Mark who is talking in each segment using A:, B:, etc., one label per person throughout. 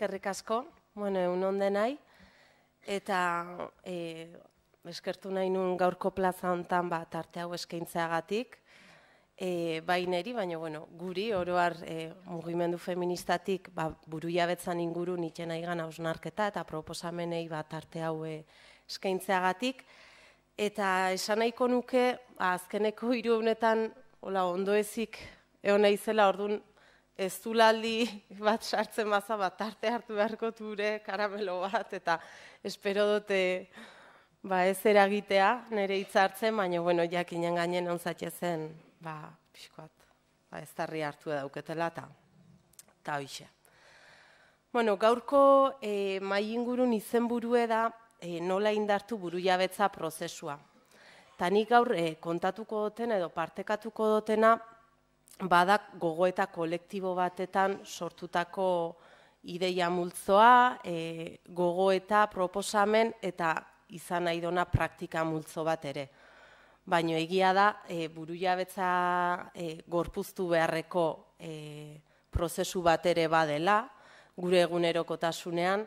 A: eskerrik asko, bueno, egun onde nahi, eta e, eskertu nahi nun gaurko plaza hontan bat arte hau eskaintzeagatik, e, bai neri, baina bueno, guri, oroar e, mugimendu feministatik, ba, buru jabetzan inguru nitxe nahi gana osnarketa eta proposamenei bat arte hau e, eskaintzeagatik, Eta esan nahiko nuke, azkeneko hiru honetan, hola, ondoezik, egon nahi zela, orduan, ez zulaldi bat sartzen baza bat arte hartu beharko dure karamelo bat eta espero dute ba ez eragitea nire hitz hartzen baina bueno jakinen gainen onzatia zen ba pixkoat, ba ez tarri hartu dauketela eta ta hoixe Bueno, gaurko e, eh, mai ingurun izenburue da eh, nola indartu burujabetza prozesua. Tanik gaur e, kontatuko duten edo partekatuko dutena badak gogo eta kolektibo batetan sortutako ideia multzoa, e, gogo eta proposamen eta izan nahi dona praktika multzo bat ere. Baina egia da, e, buru jabetza e, gorpuztu beharreko e, prozesu bat ere badela, gure egunerokotasunean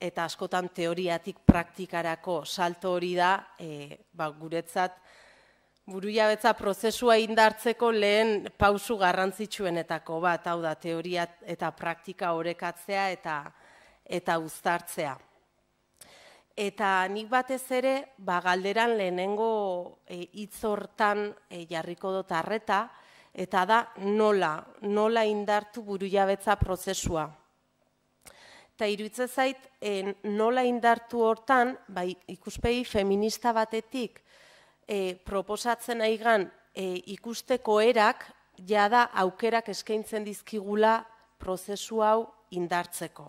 A: eta askotan teoriatik praktikarako salto hori da, e, ba, guretzat, jabetza prozesua indartzeko lehen pausu garrantzitsuenetako bat, hau da teoria eta praktika orekatzea eta eta uztartzea. Eta nik batez ere, ba galderan lehenengo e, hitz hortan e, jarriko dut arreta, eta da nola, nola indartu jabetza prozesua. Eta iruditzen zait, e, nola indartu hortan, bai ikuspegi feminista batetik, e, proposatzen aigan gan e, ikusteko erak jada aukerak eskaintzen dizkigula prozesu hau indartzeko.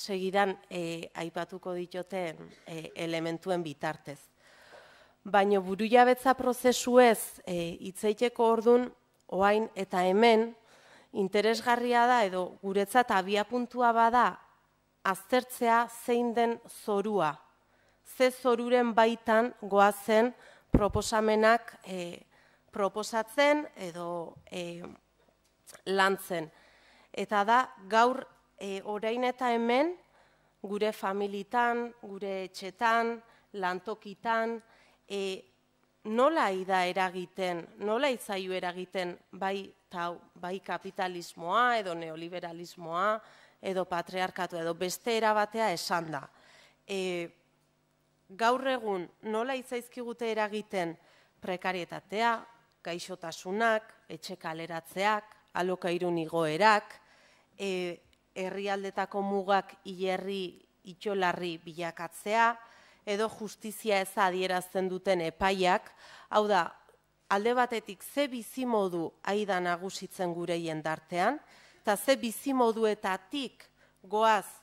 A: Segidan e, aipatuko ditoten e, elementuen bitartez. Baina buru jabetza prozesu ez e, ordun oain eta hemen interesgarria da edo guretzat abia puntua bada aztertzea zein den zorua. Ze zoruren baitan goazen proposamenak e, proposatzen edo e, lantzen. Eta da, gaur e, orain eta hemen, gure familitan, gure etxetan, lantokitan, e, nola ida eragiten, nola izaiu eragiten, bai, tau, bai kapitalismoa edo neoliberalismoa edo patriarkatu edo beste erabatea esan da. E, gaur egun nola izaizkigute eragiten prekarietatea, gaixotasunak, etxe kaleratzeak, alokairun igoerak, e, herrialdetako mugak hilerri itxolarri bilakatzea edo justizia ez adierazten duten epaiak, hau da alde batetik ze bizimodu aidan nagusitzen gure jendartean eta ze bizimoduetatik goaz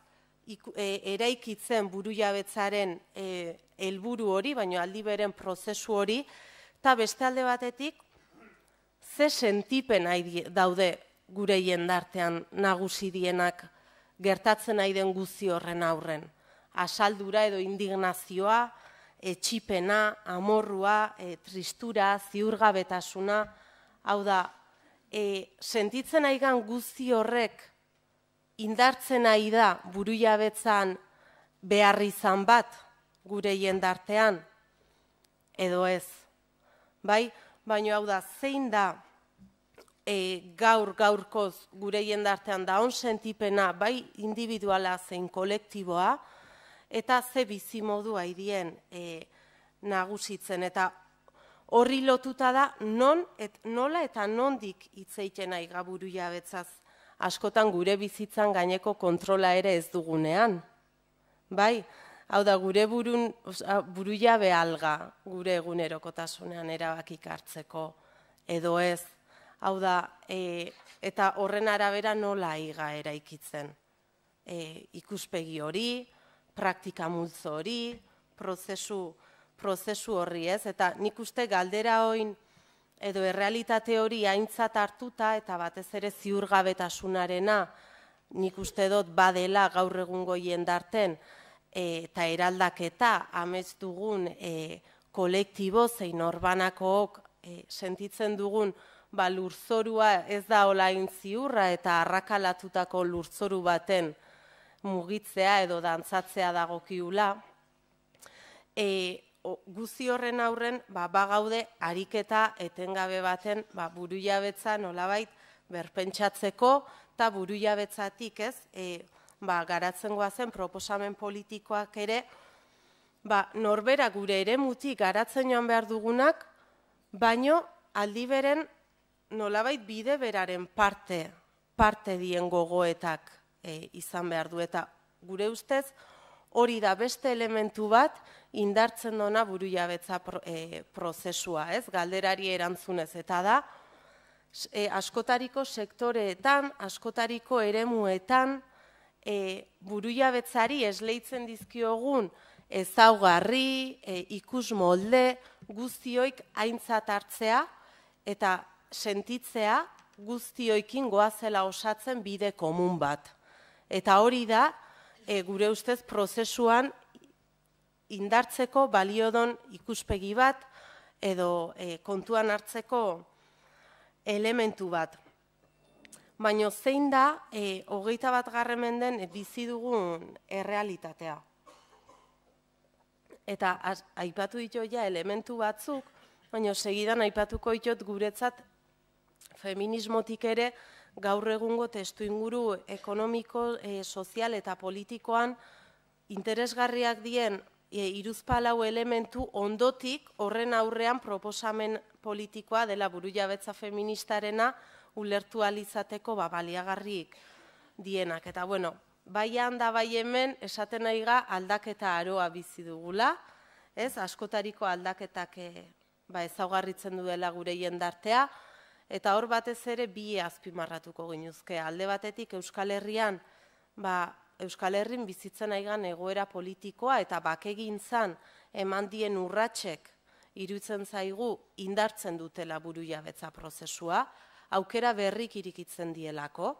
A: e, eraikitzen buru jabetzaren e, helburu hori, baino aldiberen beren prozesu hori, eta beste alde batetik, ze sentipen daude gure jendartean nagusi dienak gertatzen nahi den guzi horren aurren. Asaldura edo indignazioa, etxipena, amorrua, e, tristura, ziurgabetasuna, hau da, e, sentitzen aigan guzi horrek, indartzen nahi da buru jabetzan behar izan bat gure jendartean, edo ez. Bai, baino hau da, zein da e, gaur gaurkoz gure jendartean da on sentipena, bai individuala zein kolektiboa, eta ze bizimodu haidien e, nagusitzen, eta horri lotuta da non et, nola eta nondik hitz nahi gaburu jabetzaz askotan gure bizitzan gaineko kontrola ere ez dugunean. Bai, hau da, gure burun, buru jabe alga gure egunerokotasunean erabakik hartzeko edo ez. Hau da, e, eta horren arabera nola iga eraikitzen. E, ikuspegi hori, praktika multzo hori, prozesu, prozesu horri ez, eta nik uste galdera hoin edo errealitate hori haintzat hartuta eta batez ere ziurgabetasunarena nik uste dut badela gaur egungo jendarten e, eta eraldaketa amets dugun e, kolektibo zein orbanakook e, sentitzen dugun ba, lurzorua ez da hola ziurra eta arrakalatutako lurzoru baten mugitzea edo dantzatzea dagokiula. E, guzi horren aurren ba, bagaude ariketa etengabe baten ba, buru jabetza nolabait berpentsatzeko eta buru jabetzatik ez, e, ba, garatzen goazen proposamen politikoak ere ba, norbera gure ere muti garatzen joan behar dugunak, baino aldi nolabait bide beraren parte, parte dien gogoetak e, izan behar du eta gure ustez, hori da beste elementu bat indartzen dona buru jabetza e, prozesua, ez? galderari erantzunez, eta da, e, askotariko sektoreetan, askotariko eremuetan e, buru jabetzari esleitzen dizkiogun ezaugarri, e, ikus molde, guztioik haintzat hartzea eta sentitzea guztioikin goazela osatzen bide komun bat. Eta hori da, e, gure ustez prozesuan indartzeko baliodon ikuspegi bat edo e, kontuan hartzeko elementu bat. Baina zein da, e, hogeita bat garremen den e, bizi dugun errealitatea. Eta az, aipatu ditu ja elementu batzuk, baina segidan aipatuko ditu guretzat feminismotik ere, gaur egungo testu inguru ekonomiko, eh, sozial eta politikoan interesgarriak dien e, eh, iruzpalau elementu ondotik horren aurrean proposamen politikoa dela buru jabetza feministarena ulertu alizateko ba, baliagarrik dienak. Eta bueno, bai handa bai hemen esaten nahi aldaketa aroa bizi dugula, ez askotariko aldaketak e, ba, ezaugarritzen duela gure jendartea, Eta hor batez ere bi azpimarratuko ginuzke. Alde batetik Euskal Herrian, ba, Euskal Herrin bizitzen aigan egoera politikoa eta bakegintzan eman dien urratsek iruditzen zaigu indartzen dutela buru jabetza prozesua, aukera berrik irikitzen dielako,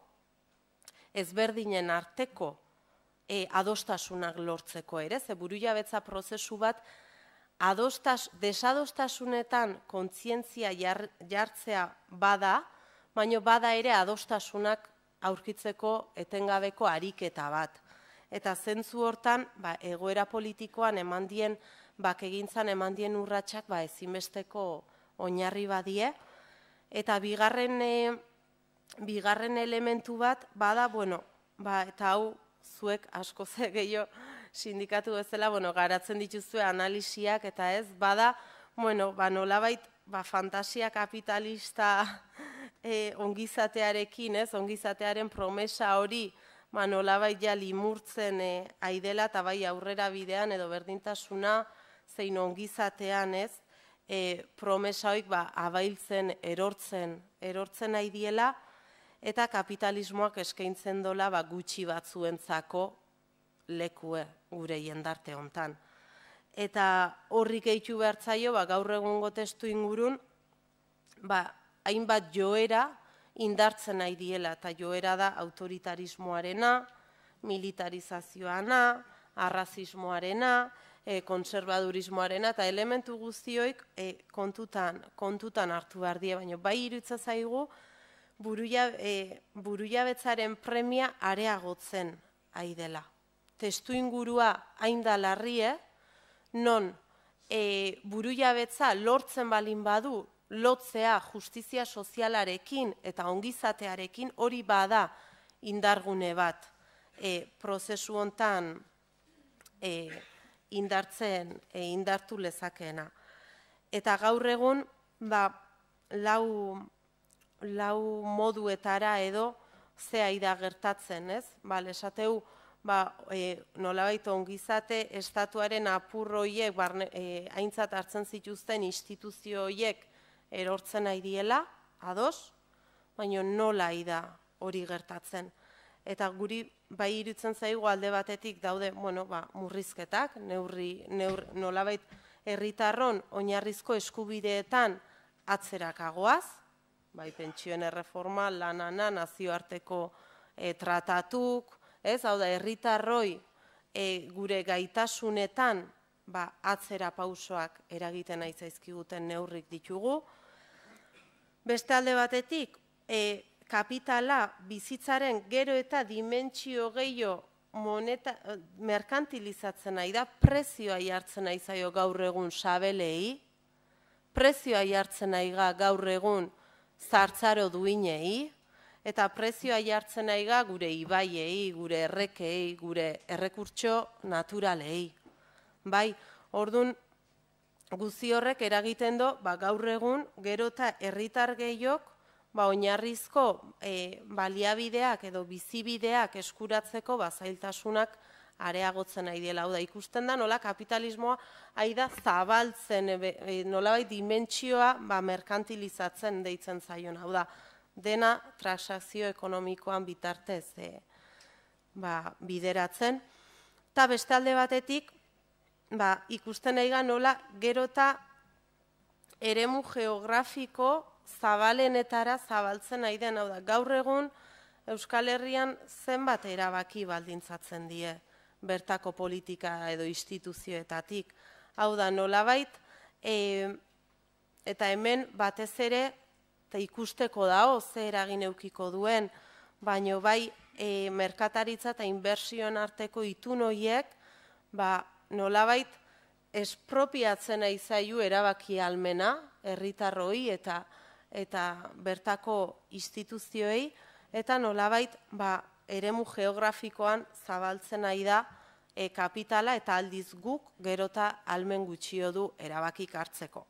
A: ezberdinen arteko e, adostasunak lortzeko ere, ze buru jabetza prozesu bat adostas, desadostasunetan kontzientzia jartzea bada, baino bada ere adostasunak aurkitzeko etengabeko ariketa bat. Eta zentzu hortan, ba, egoera politikoan emandien dien, bak egintzan eman dien ba, urratxak, ba, ezinbesteko oinarri badie. Eta bigarren, e, bigarren elementu bat, bada, bueno, ba, eta hau zuek asko ze gehiago, sindikatu bezala, bueno, garatzen dituzue analisiak eta ez, bada, bueno, ba nolabait, ba fantasia kapitalista e, ongizatearekin, ez, ongizatearen promesa hori, ba nolabait ja limurtzen e, aidela eta bai aurrera bidean edo berdintasuna zein ongizatean, ez, e, promesa hoik, ba, abailtzen, erortzen, erortzen aidiela, Eta kapitalismoak eskaintzen dola ba, gutxi batzuentzako lekue gure jendarte hontan. Eta horrik eitu bertzaio ba, gaur egungo testu ingurun, ba, hainbat joera indartzen nahi diela, eta joera da autoritarismoarena, militarizazioana, arrazismoarena, e, konservadurismoarena, eta elementu guztioik e, kontutan, kontutan hartu behar die, baina bai irutza zaigu, buruia, e, buruia premia areagotzen aidela. dela testu ingurua ainda larrie, non e, buru jabetza lortzen balin badu, lotzea justizia sozialarekin eta ongizatearekin hori bada indargune bat e, prozesu hontan e, indartzen, indartu lezakeena. Eta gaur egun, ba, lau, lau moduetara edo zea ida gertatzen, ez? Ba, lesateu, ba, e, nolabait ongizate estatuaren apurroiek barne, e, haintzat hartzen zituzten instituzioiek erortzen nahi diela, ados, baina nola ida hori gertatzen. Eta guri bai irutzen zaigu alde batetik daude bueno, ba, murrizketak, neurri, neur, nolabait herritarron oinarrizko eskubideetan atzerakagoaz, bai pentsioen erreforma, lanana, nazioarteko e, tratatuk, ez, hau da, erritarroi e, gure gaitasunetan, ba, atzera pausoak eragiten aizaizkiguten neurrik ditugu. Beste alde batetik, e, kapitala bizitzaren gero eta dimentsio gehiago moneta, merkantilizatzen nahi da, prezioa jartzen nahi zaio gaur egun sabelei, prezioa jartzen nahi gaur egun zartzaro duinei, eta prezioa jartzen nahi ga gure ibaiei, gure errekei, gure errekurtso naturalei. Bai, ordun guzi horrek eragiten do, ba, gaur egun gero eta erritar gehiok, ba, oinarrizko e, baliabideak edo bizibideak eskuratzeko ba, zailtasunak areagotzen nahi dela. Hau da ikusten da, nola kapitalismoa aida zabaltzen, e, e nola bai dimentsioa ba, merkantilizatzen deitzen zaion. Hau da, dena transakzio ekonomikoan bitartez e, ba, bideratzen. Eta beste alde batetik, ba, ikusten egin nola, gero eta eremu geografiko zabalenetara zabaltzen nahi den. Hau da, gaur egun Euskal Herrian zenbat erabaki baldintzatzen die bertako politika edo instituzioetatik. Hau da, nola bait, e, eta hemen batez ere eta ikusteko dago ze eragin eukiko duen, baino bai e, merkataritza eta inbersioen arteko itun hoiek, ba, nolabait espropiatzen aizaiu erabaki almena herritarroi eta eta bertako instituzioei eta nolabait ba eremu geografikoan zabaltzen aida da e, kapitala eta aldiz guk gerota almen gutxio du erabakik hartzeko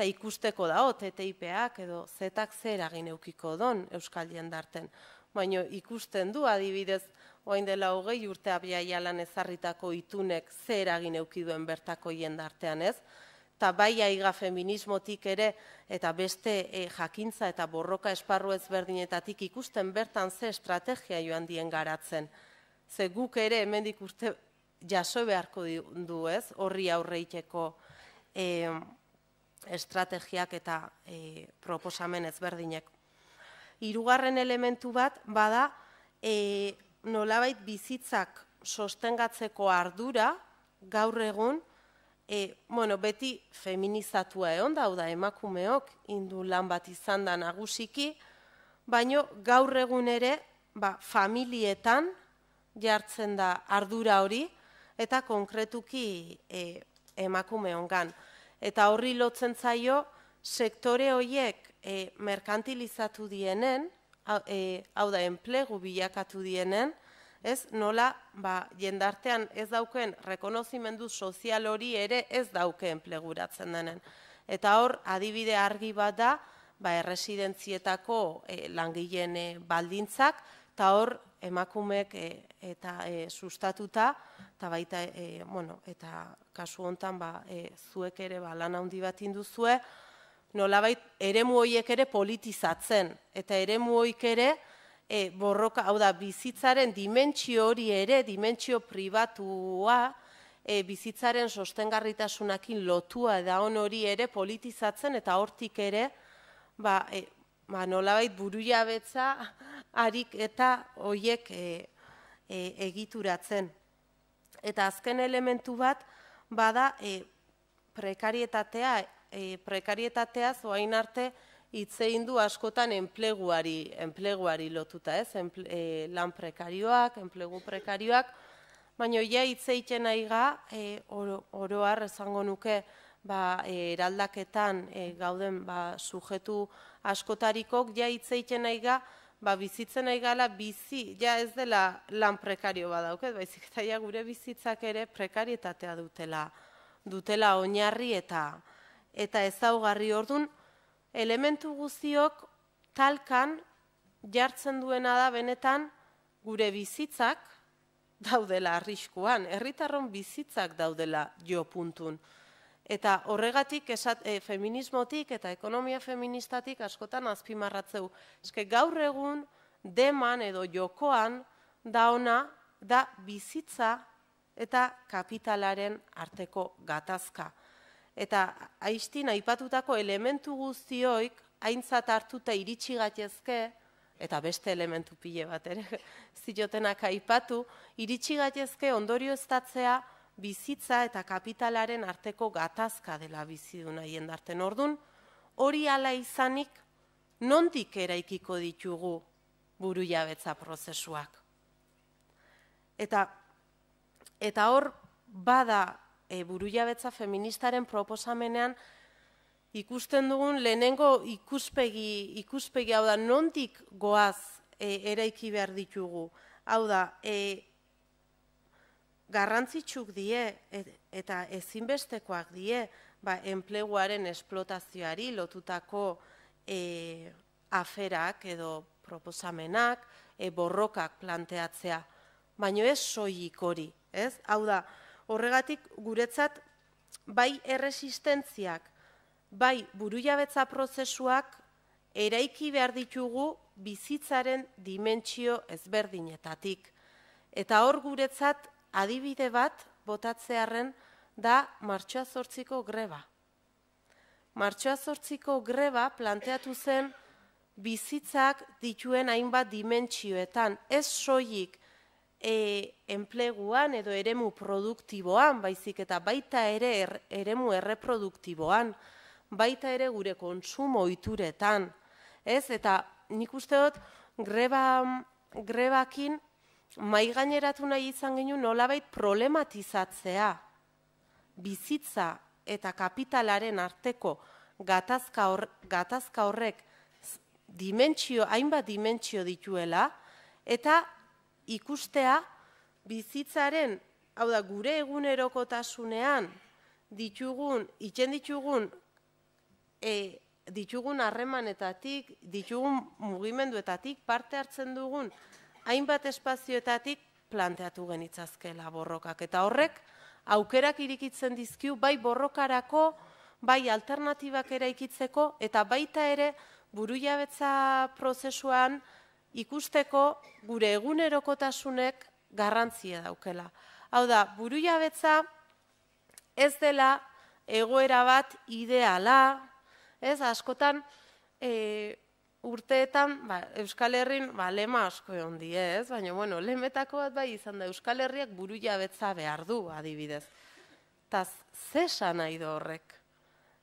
A: eta ikusteko da e TTIP-ak, edo Zak zer eragin edukiko don euskal jendarten. Baino ikusten du adibidez, oain dela hogei urte abiaialan ezarritako itunek zer eduki duen bertako jendartean, ez? Ta bai aiga feminismotik ere eta beste e, jakintza eta borroka esparru ezberdinetatik ikusten bertan ze estrategia joan dien garatzen. Ze guk ere hemendik urte jaso beharko du, ez? Horri aurreiteko eh estrategiak eta e, proposamen ezberdinek. Hirugarren elementu bat bada e, nolabait bizitzak sostengatzeko ardura gaur egun e, bueno, beti feminizatua egon da da emakumeok indu lan bat izan da nagusiki, baino gaur egun ere ba, familietan jartzen da ardura hori eta konkretuki e, emakumeongan eta horri lotzen zaio sektore horiek e, merkantilizatu dienen, hau, e, da enplegu bilakatu dienen, ez nola ba, jendartean ez dauken rekonozimendu sozial hori ere ez dauke enpleguratzen denen. Eta hor, adibide argi bat da, ba, erresidentzietako e, langileen baldintzak, eta hor, emakumeek e, eta e, sustatuta eta baita e, bueno, eta kasu hontan ba, e, zuek ere ba lan handi bat induzue nolabait eremu hoiek ere politizatzen eta eremu hoiek ere borroka hau da bizitzaren dimentsio hori ere dimentsio pribatua bizitzaren sostengarritasunakin lotua da hon hori ere politizatzen eta hortik ere Ba, ba, nolabait buru jabetza harik eta hoiek e, e, egituratzen. Eta azken elementu bat, bada e, prekarietatea, e, prekarietatea zoain arte itzein du askotan enpleguari, enpleguari lotuta, ez? E, lan prekarioak, enplegu prekarioak, baina hoia itzeiten nahi ga, e, oro, oroar esango nuke, ba, eh, eraldaketan eh, gauden ba, sujetu askotarikok ja hitz egiten nahi ba, bizitzen nahi gala bizi, ja ez dela lan prekario badauket, baizik eta gure bizitzak ere prekarietatea dutela, dutela oinarri eta eta ezaugarri ordun elementu guztiok talkan jartzen duena da benetan gure bizitzak daudela arriskuan, herritarron bizitzak daudela jo puntun eta horregatik esat, eh, feminismotik eta ekonomia feministatik askotan azpimarratzeu. Eske gaur egun deman edo jokoan da ona da bizitza eta kapitalaren arteko gatazka. Eta aistin aipatutako elementu guztioik aintzat hartuta iritsi gaitezke eta beste elementu pile bat ere zitotenak aipatu iritsi gaitezke ondorio estatzea bizitza eta kapitalaren arteko gatazka dela biziduna jendarten ordun, hori ala izanik nondik eraikiko ditugu buru jabetza prozesuak. Eta, eta hor bada e, buru jabetza feministaren proposamenean ikusten dugun lehenengo ikuspegi, ikuspegi hau da nondik goaz e, eraiki behar ditugu. Hau da, e, garrantzitsuk die e, eta ezinbestekoak die ba, enpleguaren esplotazioari lotutako e, aferak edo proposamenak, e, borrokak planteatzea. baino ez soilik hori, ez? Hau da, horregatik guretzat bai erresistentziak, bai burujabetza prozesuak eraiki behar ditugu bizitzaren dimentsio ezberdinetatik. Eta hor guretzat adibide bat botatzearen da martxoa zortziko greba. Martxoa zortziko greba planteatu zen bizitzak dituen hainbat dimentsioetan, ez soilik e, enpleguan edo eremu produktiboan, baizik eta baita ere er, eremu erreproduktiboan, baita ere gure kontsumo ituretan. Ez? Eta nik uste dut greba, grebakin mai gaineratu nahi izan genu nolabait problematizatzea bizitza eta kapitalaren arteko gatazka, hor, gatazka horrek dimentsio, hainbat dimentsio dituela, eta ikustea bizitzaren, hau da, gure egunerokotasunean ditugun, itxen ditugun, e, ditugun harremanetatik, ditugun mugimenduetatik parte hartzen dugun, hainbat espazioetatik planteatu genitzazkela, borrokak. Eta horrek, aukerak irikitzen dizkiu, bai borrokarako, bai alternatibak eraikitzeko, eta baita ere, buru jabetza prozesuan ikusteko gure egunerokotasunek garrantzia daukela. Hau da, buru jabetza ez dela egoera bat ideala, ez, askotan... Eh, urteetan, ba, Euskal Herrin, ba, lema asko egon ez? Baina, bueno, lemetako bat bai izan da, Euskal Herriak buru jabetza behar du, adibidez. Taz, ze nahi do horrek?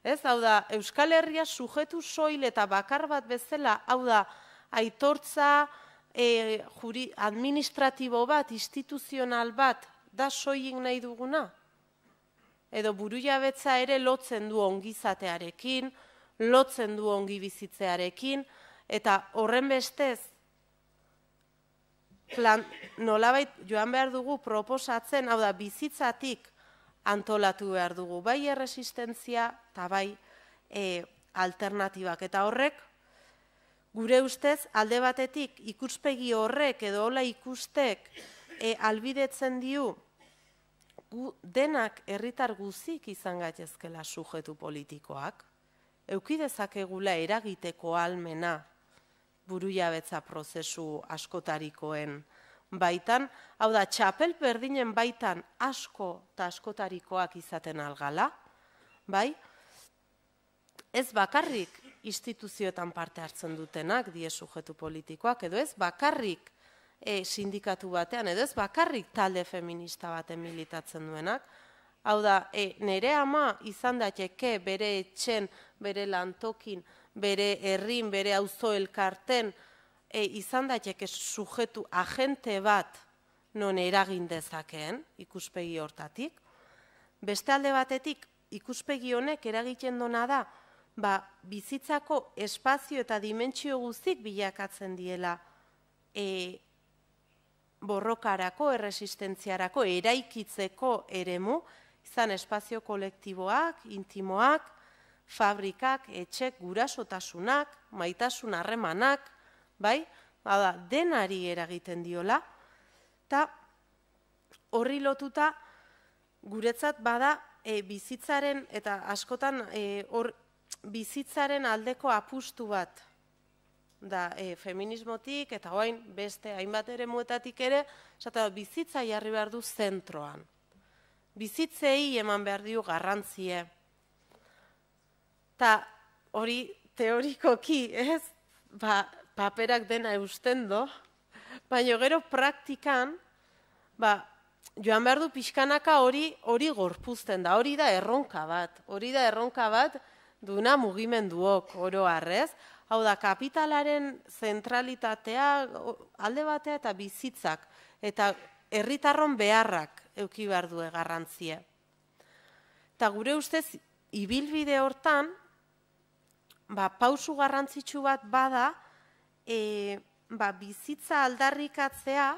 A: Ez, hau da, Euskal Herria sujetu soil eta bakar bat bezala, hau da, aitortza e, juri, administratibo bat, instituzional bat, da soilik nahi duguna? Edo buru ere lotzen du ongizatearekin, lotzen du ongi bizitzearekin, Eta horren bestez, plan, nolabait joan behar dugu proposatzen, hau da, bizitzatik antolatu behar dugu, bai erresistentzia eta bai e, alternatibak. Eta horrek, gure ustez, alde batetik ikuspegi horrek edo hola ikustek e, albidetzen diu, gu, denak herritar guzik izan gaitezkela sujetu politikoak, eukidezak egula eragiteko almena burujabetza prozesu askotarikoen baitan. Hau da, txapel berdinen baitan asko eta askotarikoak izaten algala, bai? Ez bakarrik instituzioetan parte hartzen dutenak, die sujetu politikoak, edo ez bakarrik e, sindikatu batean, edo ez bakarrik talde feminista batean militatzen duenak, Hau da, e, nire ama izan datzeke bere etxen, bere lantokin, bere herrin, bere auzo elkarten, e, izan daiteke sujetu agente bat non eragin dezakeen ikuspegi hortatik. Beste alde batetik ikuspegi honek eragiten dona da, ba, bizitzako espazio eta dimentsio guztik bilakatzen diela e, borrokarako, erresistentziarako, eraikitzeko eremu, izan espazio kolektiboak, intimoak, fabrikak, etxek, gurasotasunak, maitasun harremanak, bai? Bada, denari eragiten diola, eta horri lotuta guretzat bada e, bizitzaren, eta askotan e, hor, bizitzaren aldeko apustu bat da e, feminismotik eta oain beste hainbat ere muetatik ere, zata bizitza jarri behar du zentroan. Bizitzei eman behar dio garrantzie. Ta hori teorikoki, ez? Ba, paperak dena eusten do, baina gero praktikan, ba, joan behar du pixkanaka hori hori gorpuzten da, hori da erronka bat, hori da erronka bat duna mugimenduok oro hau da kapitalaren zentralitatea alde batea eta bizitzak, eta herritarron beharrak euki behar du garrantzia. Eta gure ustez, ibilbide hortan, ba, pausu garrantzitsu bat bada, e, ba, bizitza aldarrikatzea,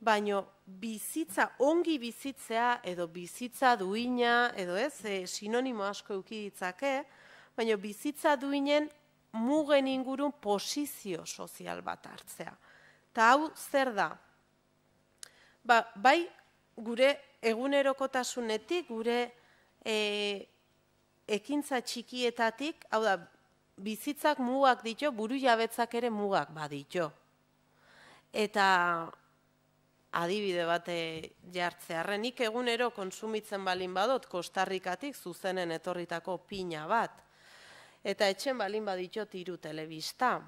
A: baino bizitza ongi bizitzea edo bizitza duina edo ez e, sinonimo asko eduki ditzake baino bizitza duinen mugen ingurun posizio sozial bat hartzea ta hau zer da ba, bai gure egunerokotasunetik gure e, ekintza txikietatik, hau da, bizitzak mugak ditu, buru jabetzak ere mugak baditu. Eta adibide bate eh, jartzea. nik egunero konsumitzen balin badot, kostarrikatik zuzenen etorritako pina bat. Eta etxen balin baditu tiru telebista.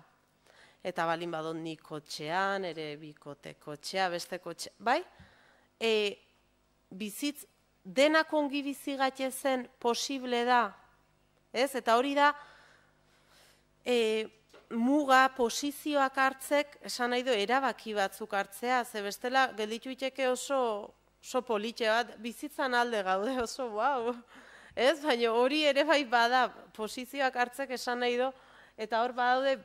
A: Eta balin badot nik kotxean, ere bikote kotxea, beste kotxean. bai? E, bizitz, Dena kongi bizigatxe zen posible da, ez? Eta hori da, e, muga posizioak hartzek, esan nahi du, erabaki batzuk hartzea, ze bestela, gelitu iteke oso, oso politxe bat, bizitzan alde gaude, oso, wow, ez? Baina hori ere bai bada, posizioak hartzek esan nahi du, eta hor badaude,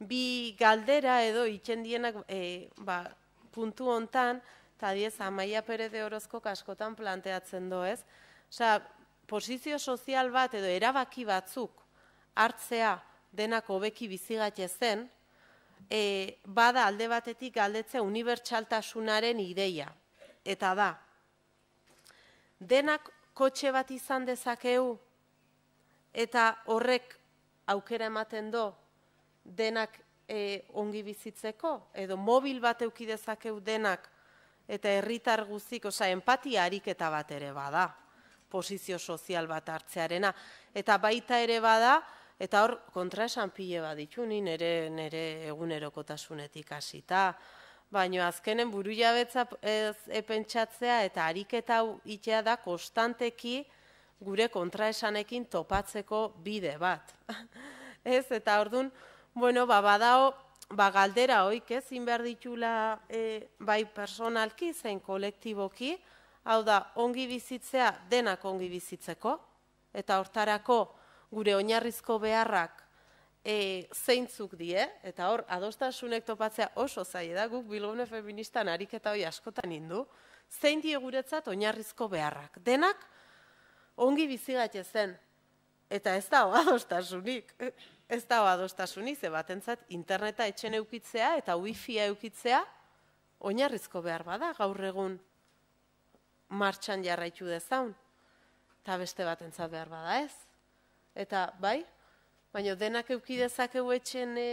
A: bi galdera edo itxendienak e, ba, puntu hontan, eta diez, amaia pere de horozko kaskotan planteatzen do, Osa, posizio sozial bat edo erabaki batzuk hartzea denak hobeki bizigatze zen, e, bada alde batetik aldetzea unibertsaltasunaren ideia. Eta da, denak kotxe bat izan dezakeu, eta horrek aukera ematen do, denak e, ongi bizitzeko, edo mobil bat eukidezakeu denak, eta herritar guztik, oza, empatia eta bat ere bada, posizio sozial bat hartzearena, eta baita ere bada, eta hor kontra esan pile bat ditu, nire, egunerokotasunetik hasita, baina azkenen buru jabetza ez epentsatzea eta ariketa itea da konstanteki gure kontraesanekin topatzeko bide bat. ez, eta ordun bueno, ba, badao, ba, galdera hoik ez inberditula e, eh, bai personalki zein kolektiboki, hau da ongi bizitzea denak ongi bizitzeko eta hortarako gure oinarrizko beharrak e, zeintzuk die eta hor adostasunek topatzea oso zaie da guk bilgune feministan ariketa hoi askotan indu zein die guretzat oinarrizko beharrak denak ongi bizigatzen eta ez da adostasunik ez da adostasunik, ze bat interneta etxen eukitzea eta wifia eukitzea, oinarrizko behar bada gaur egun martxan jarraitu dezaun. Eta beste batentzat behar bada ez. Eta bai, baina denak eukidezak egu etxen e,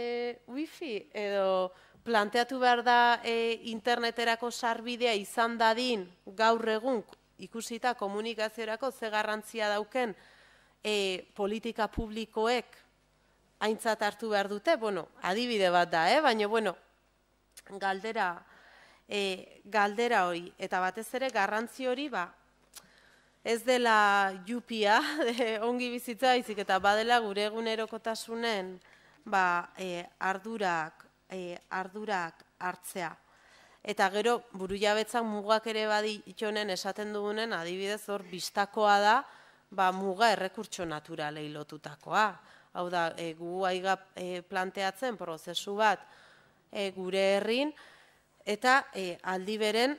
A: wifi edo planteatu behar da e, interneterako sarbidea izan dadin gaur egun ikusita komunikaziorako ze garrantzia dauken e, politika publikoek haintzat hartu behar dute, bueno, adibide bat da, eh? baina, bueno, galdera, e, galdera hori, eta batez ere garrantzi hori, ba, ez dela jupia, de, ongi bizitza izik, eta badela gure egunerokotasunen ba, e, ardurak, e, ardurak hartzea. Eta gero, buru jabetzak mugak ere badi esaten dugunen, adibidez hor, biztakoa da, ba, muga errekurtso naturalei lotutakoa hau da, e, gu aiga e, planteatzen prozesu bat e, gure herrin, eta e, aldi beren,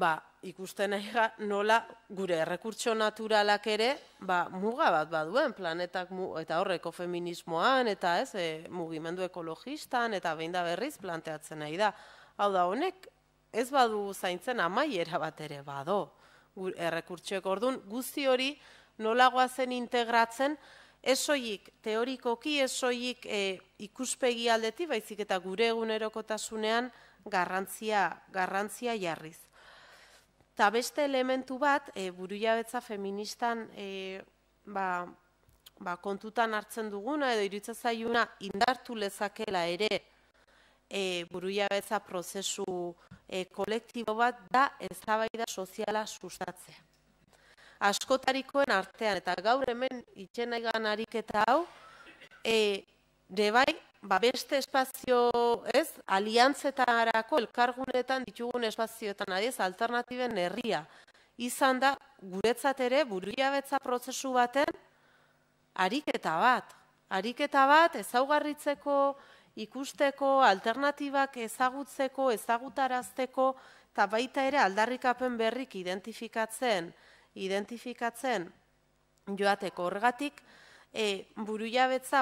A: ba, ikusten aiga nola gure errekurtso naturalak ere, ba, muga bat baduen planetak, mu, eta horreko feminismoan, eta ez, e, mugimendu ekologistan, eta behin da berriz planteatzen nahi da. Hau da, honek ez badu zaintzen amaiera bat ere bado. Gure errekurtsoek orduan, guzti hori nolagoa zen integratzen, ez teorikoki ez oik e, ikuspegi aldeti, baizik eta gure egunerokotasunean garrantzia, garrantzia jarriz. Ta beste elementu bat, e, buru feministan e, ba, ba, kontutan hartzen duguna edo iruditza zaiuna indartu lezakela ere buru prozesu kolektibo bat da ezabaida soziala sustatzea askotarikoen artean, eta gaur hemen itxenaigan ariketa hau, de bai, ba beste espazio, ez, aliantzetarako elkargunetan ditugun espazioetan adiez alternatiben herria. Izan da, guretzat ere, buruiabetza prozesu baten, ariketa bat. Ariketa bat, ezaugarritzeko, ikusteko, alternatibak ezagutzeko, ezagutarazteko, eta baita ere aldarrikapen berrik identifikatzen, identifikatzen joateko horregatik, e, eh, buru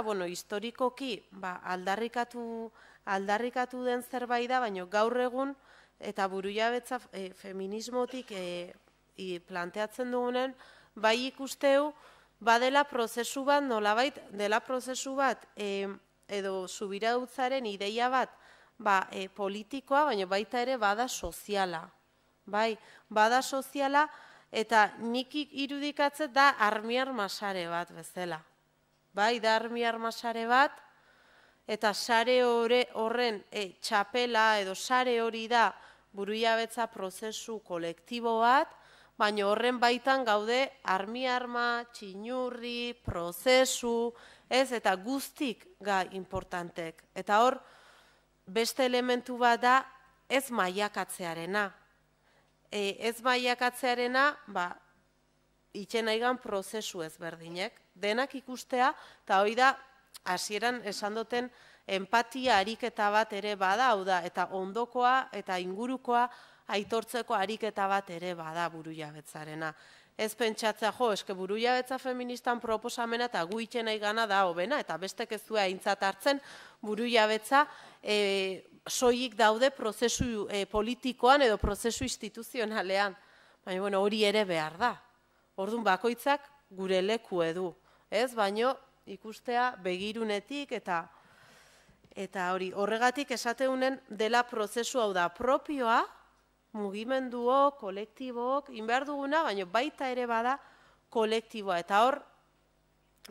A: bueno, historikoki ba, aldarrikatu, aldarrikatu den zerbait da, baina gaur egun eta buru jabetza eh, feminismotik e, i, planteatzen dugunen, bai ikusteu, badela prozesu bat, nolabait, dela prozesu bat, e, edo zubira dutzaren ideia bat, ba, e, politikoa, baina baita ere bada soziala. Bai, bada soziala, eta nik irudikatze da armiar masare bat bezala. Bai, da armiar masare bat, eta sare hori horren e, txapela edo sare hori da buruia prozesu kolektibo bat, baina horren baitan gaude armi arma, txinurri, prozesu, ez, eta guztik ga importantek. Eta hor, beste elementu bat da ez maiakatzearena, E, ez baiak atzearena, ba, itxen aigan prozesu ez berdinek. Denak ikustea, eta hoi da, hasieran esan duten, empatia ariketa bat ere bada, hau da, eta ondokoa, eta ingurukoa, aitortzeko ariketa bat ere bada buru jabetzarena. Ez pentsatzea, jo, eske buru jabetza feministan proposamena, eta gu itxen aigana da, hobena, eta bestek ez duea hartzen buru jabetza, e, soilik daude prozesu eh, politikoan edo prozesu instituzionalean. Baina bueno, hori ere behar da. Ordun bakoitzak gure leku edu, ez? Baino ikustea begirunetik eta eta hori, horregatik esateunen dela prozesu hau da propioa mugimendua, kolektibok, inbehar duguna, baina baita ere bada kolektiboa eta hor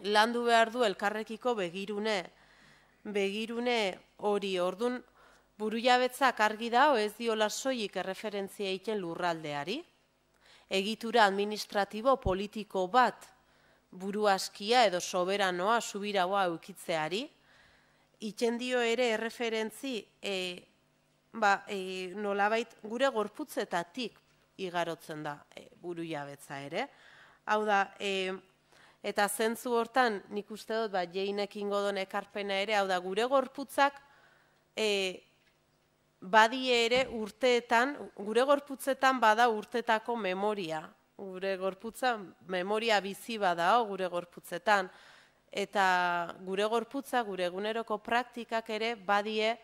A: landu behar du elkarrekiko begirune begirune hori. Ordun buru jabetzak argi dao ez dio soilik erreferentzia egiten lurraldeari. Egitura administratibo politiko bat buru askia edo soberanoa subiragoa eukitzeari. Iten dio ere erreferentzi e, ba, e, nolabait gure gorputzetatik igarotzen da e, buru jabetza ere. Hau da, eta zentzu hortan nik uste dut ba, godonek arpena ekarpena ere, hau da, gure gorputzak badi ere urteetan, gure gorputzetan bada urtetako memoria. Gure gorputza memoria bizi bada oh, gure gorputzetan. Eta gure gorputza, gure eguneroko praktikak ere badie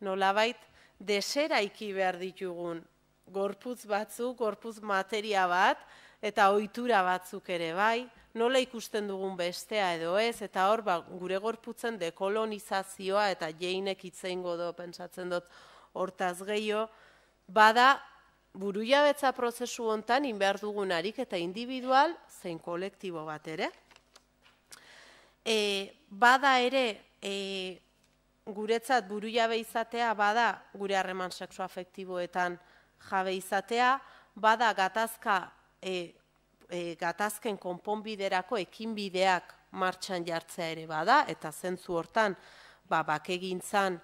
A: nolabait deseraiki iki behar ditugun. Gorputz batzuk, gorputz materia bat, eta ohitura batzuk ere bai, nola ikusten dugun bestea edo ez, eta hor, ba, gure gorputzen dekolonizazioa, eta jeinek itzein godo, pentsatzen dut, hortaz gehiago, bada buru jabetza prozesu hontan inbehar dugun eta individual, zein kolektibo bat ere. E, bada ere, e, guretzat buru jabe izatea, bada gure harreman seksua afektiboetan jabe izatea, bada gatazka e, gatazken konponbiderako ekinbideak martxan jartzea ere bada, eta zentzu hortan ba, bakegintzan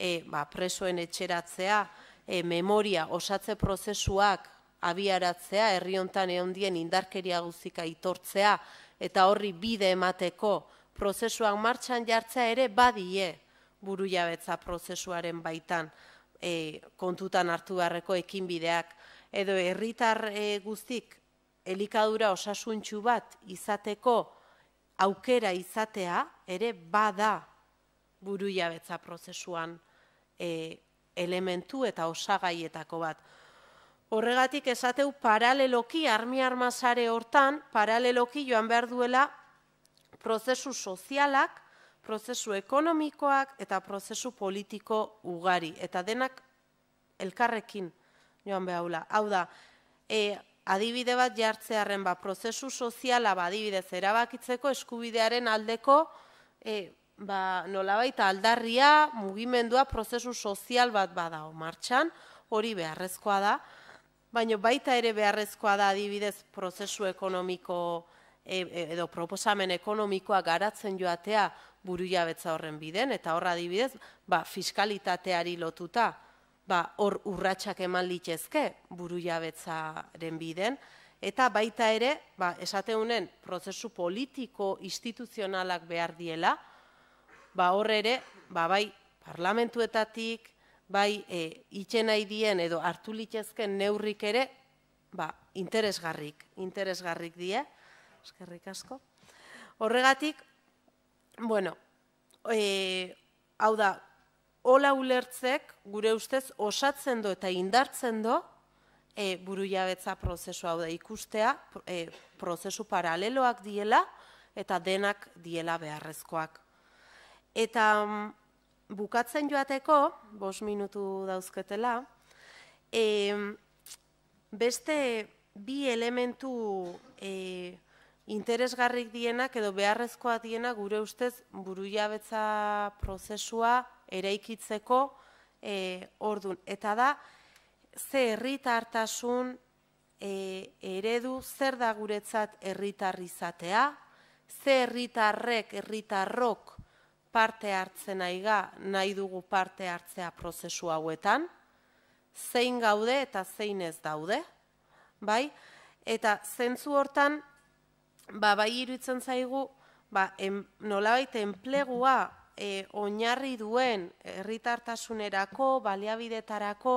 A: e, ba, presoen etxeratzea, e, memoria, osatze prozesuak abiaratzea, herri hontan egon dien indarkeria guztika itortzea, eta horri bide emateko prozesuak martxan jartzea ere badie buru jabetza prozesuaren baitan e, kontutan hartu beharreko ekinbideak. Edo herritar e, guztik elikadura osasuntxu bat izateko aukera izatea ere bada buru jabetza prozesuan. E, elementu eta osagaietako bat. Horregatik esateu paraleloki armi armazare hortan, paraleloki joan behar duela prozesu sozialak, prozesu ekonomikoak eta prozesu politiko ugari. Eta denak elkarrekin joan behar Hau da, e, adibide bat jartzearen, ba, prozesu soziala, ba, adibidez erabakitzeko eskubidearen aldeko, e, ba, nolabait aldarria, mugimendua, prozesu sozial bat badao martxan, hori beharrezkoa da, baina baita ere beharrezkoa da adibidez prozesu ekonomiko e, e, edo proposamen ekonomikoa garatzen joatea buru jabetza horren biden, eta horra adibidez, ba, fiskalitateari lotuta, ba, hor urratsak eman litzezke buru jabetzaren biden, eta baita ere, ba, esateunen, prozesu politiko instituzionalak behar diela, ba horre ere, ba bai parlamentuetatik, bai e, itxe nahi dien edo hartu litzezken neurrik ere, ba interesgarrik, interesgarrik die, eskerrik asko. Horregatik, bueno, e, hau da, hola ulertzek gure ustez osatzen do eta indartzen do, E, buru jabetza prozesu hau da ikustea, e, prozesu paraleloak diela eta denak diela beharrezkoak. Eta mm, bukatzen joateko, bos minutu dauzketela, e, beste bi elementu e, interesgarrik dienak edo beharrezkoa diena gure ustez buru jabetza prozesua eraikitzeko e, ordun. Eta da, ze herritartasun e, eredu zer da guretzat herritarrizatea, ze herritarrek, herritarrok, parte hartzen aiga nahi dugu parte hartzea prozesu hauetan, zein gaude eta zein ez daude, bai? Eta zentzu hortan, ba, bai iruditzen zaigu, ba, em, nola baita enplegua e, oinarri duen herritartasunerako, baliabidetarako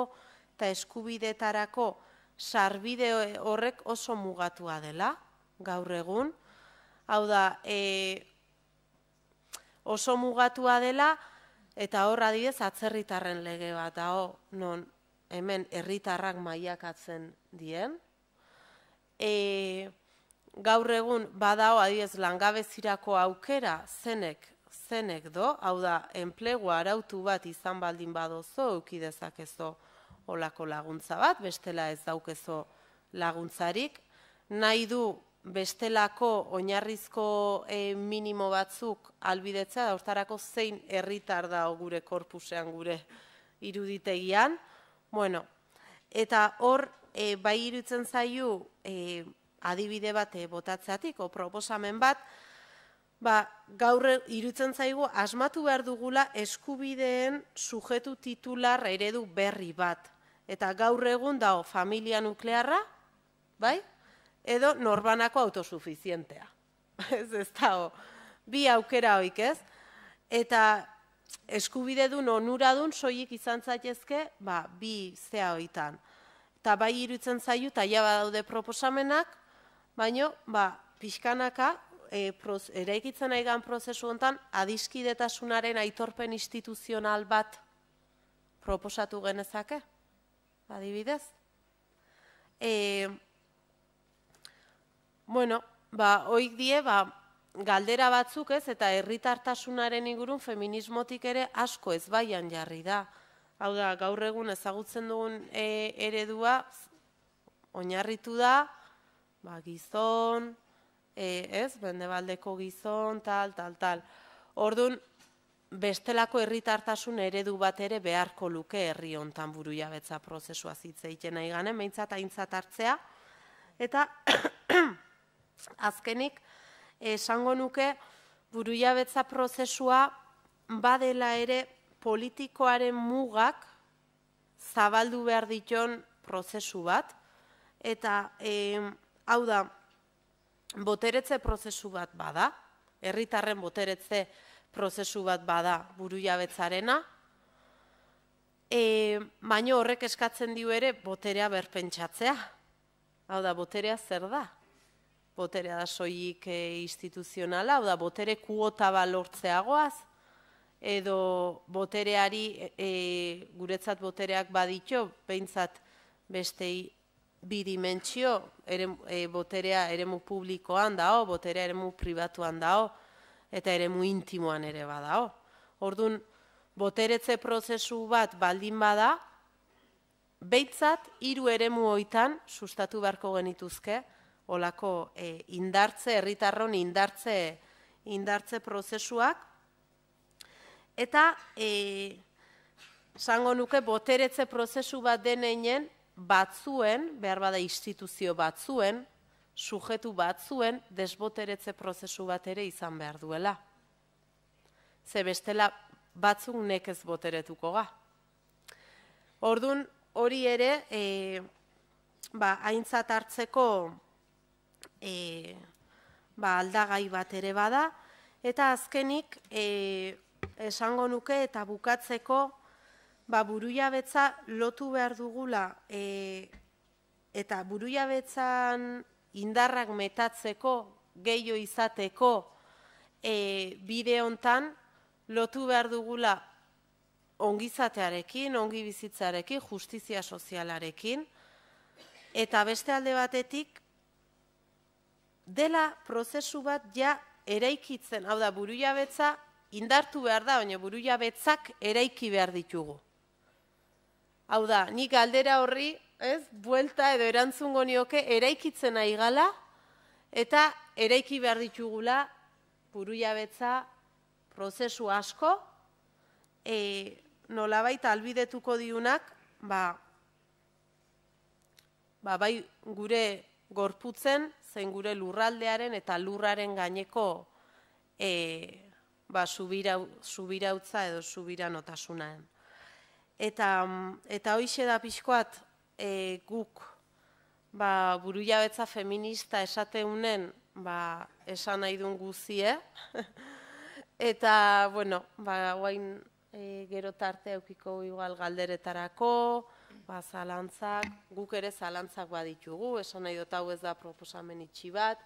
A: eta eskubidetarako sarbide horrek oso mugatua dela gaur egun. Hau da, e, oso mugatua dela eta horra diez atzerritarren lege bat dago non hemen herritarrak mailakatzen dien. E, gaur egun badago adiez langabezirako aukera zenek zenek do, hau da enplegu arautu bat izan baldin badozo uki dezakezo olako laguntza bat, bestela ez daukezo laguntzarik, nahi du bestelako oinarrizko eh, minimo batzuk albidetzea da zein herritar da gure korpusean gure iruditegian. Bueno, eta hor eh, bai irutzen zaio eh, adibide bat botatzeatik o proposamen bat ba, gaur irutzen zaigu asmatu behar dugula eskubideen sujetu titular eredu berri bat. Eta gaur egun dago familia nuklearra, bai? edo norbanako autosuficientea. ez ez o. bi aukera hoik ez, eta eskubide du onuradun soilik izan zaitezke, ba, bi zea hoitan. Ta bai irutzen zaio, ta jaba daude proposamenak, baino, ba, pixkanaka, e, eraikitzen aigan prozesu hontan, adiskidetasunaren aitorpen instituzional bat proposatu genezake, adibidez. E, Bueno, ba, oik die, ba, galdera batzuk ez, eta herritartasunaren ingurun feminismotik ere asko ez baian jarri da. Hau da, gaur egun ezagutzen dugun e, eredua, oinarritu da, ba, gizon, e, ez, bendebaldeko gizon, tal, tal, tal. Orduan, bestelako herritartasun eredu bat ere beharko luke herri hontan buru jabetza prozesua zitzeiten nahi gane, meintzat aintzat hartzea, eta Azkenik, esango nuke buru jabetza prozesua badela ere politikoaren mugak zabaldu behar dituen prozesu bat, eta hau da, boteretze prozesu bat bada, herritarren boteretze prozesu bat bada buru jabetzarena, baina horrek eskatzen dio ere boterea berpentsatzea, hau da, boterea zer da, botere da soilik eh, instituzionala, hau botere kuota ba lortzeagoaz edo botereari e, e, guretzat botereak baditxo, behintzat beste bi dimentsio, ere, mu e, boterea eremu publikoan dao, boterea eremu pribatuan dao, eta eremu intimoan ere badao. Orduan, boteretze prozesu bat baldin bada, beitzat hiru eremu hoitan sustatu beharko genituzke, olako e, indartze, herritarron indartze, indartze prozesuak. Eta, e, sango nuke, boteretze prozesu bat denenien, batzuen, behar bada instituzio batzuen, sujetu batzuen, desboteretze prozesu bat ere izan behar duela. Ze bestela, batzuk nekez boteretuko ga. Ordun hori ere, e, ba, haintzat hartzeko, e, ba, aldagai bat ere bada, eta azkenik e, esango nuke eta bukatzeko ba, buru lotu behar dugula e, eta buru jabetzan indarrak metatzeko, gehiago izateko e, bide hontan lotu behar dugula ongizatearekin, ongi bizitzarekin, justizia sozialarekin, eta beste alde batetik, dela prozesu bat ja eraikitzen, hau da, buru jabetza indartu behar da, baina buru jabetzak eraiki behar ditugu. Hau da, nik aldera horri, ez, buelta edo erantzungo nioke, eraikitzen ari gala, eta eraiki behar ditugula buru jabetza prozesu asko, e, nolabait albidetuko diunak, ba, ba, bai gure gorputzen zein gure lurraldearen eta lurraren gaineko e, ba, subira, subirautza edo subira Eta, eta hoxe da pixkoat e, guk ba, buru feminista esateunen ba, esan nahi duen guzie, eta, bueno, ba, guain e, gero tarte eukiko igual galderetarako, Ba, zalantzak, guk ere zalantzak baditugu, esan nahi dut hau ez da proposamen itxi bat,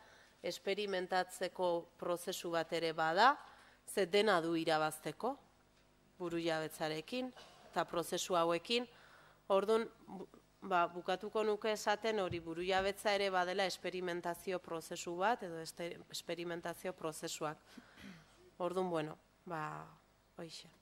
A: esperimentatzeko prozesu bat ere bada, ze dena du irabazteko, buru jabetzarekin, eta prozesu hauekin, orduan, ba, bukatuko nuke esaten hori buru jabetza ere badela esperimentazio prozesu bat, edo esperimentazio prozesuak. Orduan, bueno, ba, hoxe.